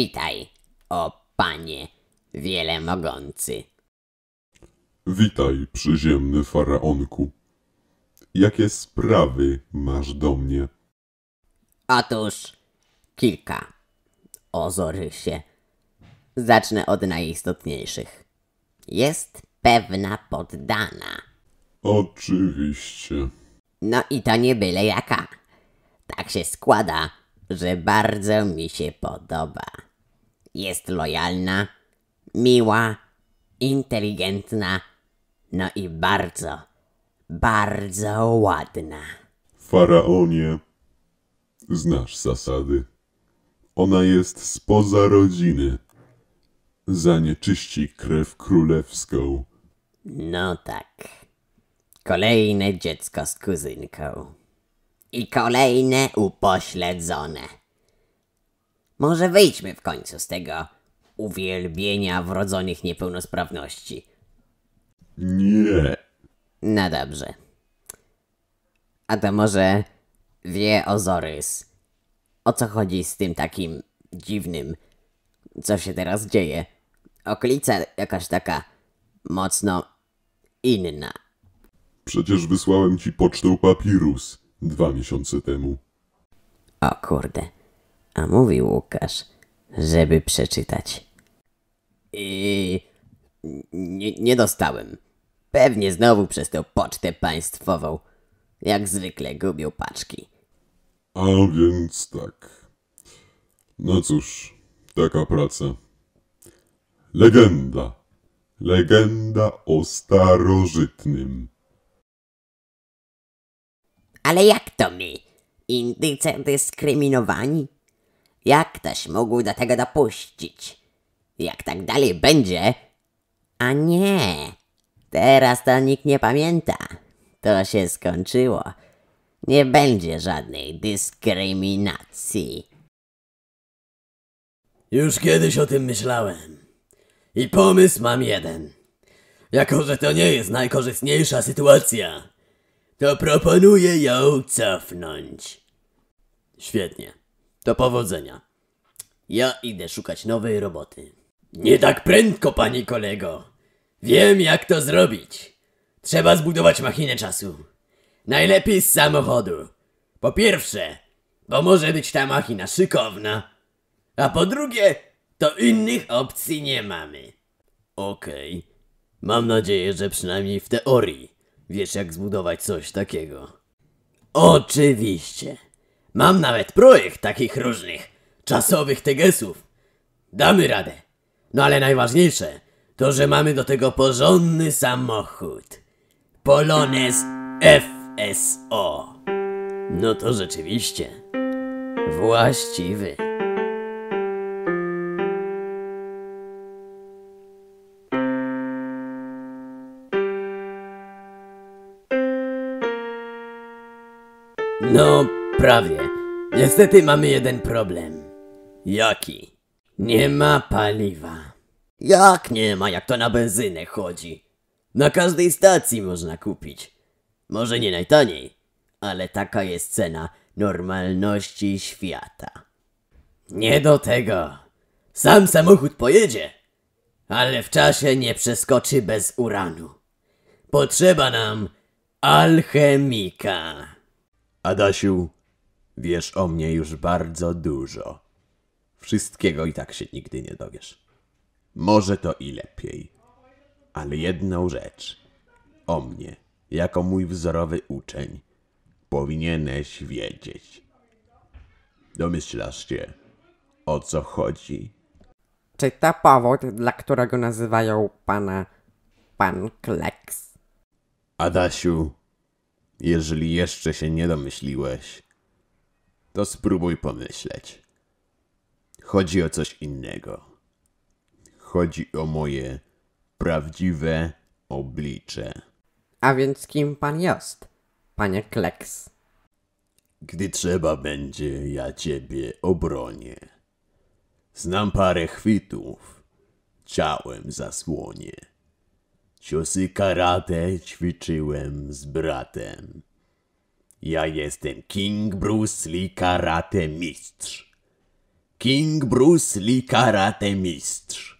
Witaj, o panie wielemogący. Witaj, przyziemny faraonku. Jakie sprawy masz do mnie? Otóż kilka. się. Zacznę od najistotniejszych. Jest pewna poddana. Oczywiście. No i to nie byle jaka. Tak się składa, że bardzo mi się podoba. Jest lojalna, miła, inteligentna, no i bardzo, bardzo ładna. Faraonie, znasz zasady. Ona jest spoza rodziny. Zanieczyści krew królewską. No tak. Kolejne dziecko z kuzynką. I kolejne upośledzone. Może wyjdźmy w końcu z tego uwielbienia wrodzonych niepełnosprawności. Nie. No dobrze. A to może wie Ozorys, o co chodzi z tym takim dziwnym, co się teraz dzieje? Okolica jakaś taka mocno inna. Przecież wysłałem ci pocztę papirus dwa miesiące temu. O kurde a mówił Łukasz, żeby przeczytać. I nie, nie dostałem. Pewnie znowu przez tę pocztę państwową. Jak zwykle gubią paczki. A więc tak. No cóż, taka praca. Legenda. Legenda o starożytnym. Ale jak to my? Indycy dyskryminowani? Jak ktoś mógł do tego dopuścić? Jak tak dalej będzie? A nie, teraz to nikt nie pamięta. To się skończyło. Nie będzie żadnej dyskryminacji. Już kiedyś o tym myślałem. I pomysł mam jeden. Jako, że to nie jest najkorzystniejsza sytuacja, to proponuję ją cofnąć. Świetnie. To powodzenia. Ja idę szukać nowej roboty. Nie tak prędko, panie kolego. Wiem, jak to zrobić. Trzeba zbudować machinę czasu. Najlepiej z samochodu. Po pierwsze, bo może być ta machina szykowna. A po drugie, to innych opcji nie mamy. Okej. Okay. Mam nadzieję, że przynajmniej w teorii wiesz jak zbudować coś takiego. Oczywiście. Mam nawet projekt takich różnych czasowych tegesów. Damy radę. No ale najważniejsze to, że mamy do tego porządny samochód. Polones FSO. No to rzeczywiście właściwy. No, Prawie. Niestety mamy jeden problem. Jaki? Nie ma paliwa. Jak nie ma, jak to na benzynę chodzi? Na każdej stacji można kupić. Może nie najtaniej, ale taka jest cena normalności świata. Nie do tego. Sam samochód pojedzie, ale w czasie nie przeskoczy bez uranu. Potrzeba nam alchemika. Adasiu, Wiesz o mnie już bardzo dużo. Wszystkiego i tak się nigdy nie dowiesz. Może to i lepiej. Ale jedną rzecz. O mnie, jako mój wzorowy uczeń, powinieneś wiedzieć. Domyślasz się, o co chodzi? Czy to powód, dla którego nazywają pana pan Kleks? Adasiu, jeżeli jeszcze się nie domyśliłeś, to spróbuj pomyśleć. Chodzi o coś innego. Chodzi o moje prawdziwe oblicze. A więc kim pan jest, panie Kleks? Gdy trzeba będzie, ja ciebie obronię. Znam parę chwitów, ciałem zasłonię. Ciosy karate ćwiczyłem z bratem. Ja jestem King Bruce Lee Karate Mistrz. King Bruce Lee Karate Mistrz.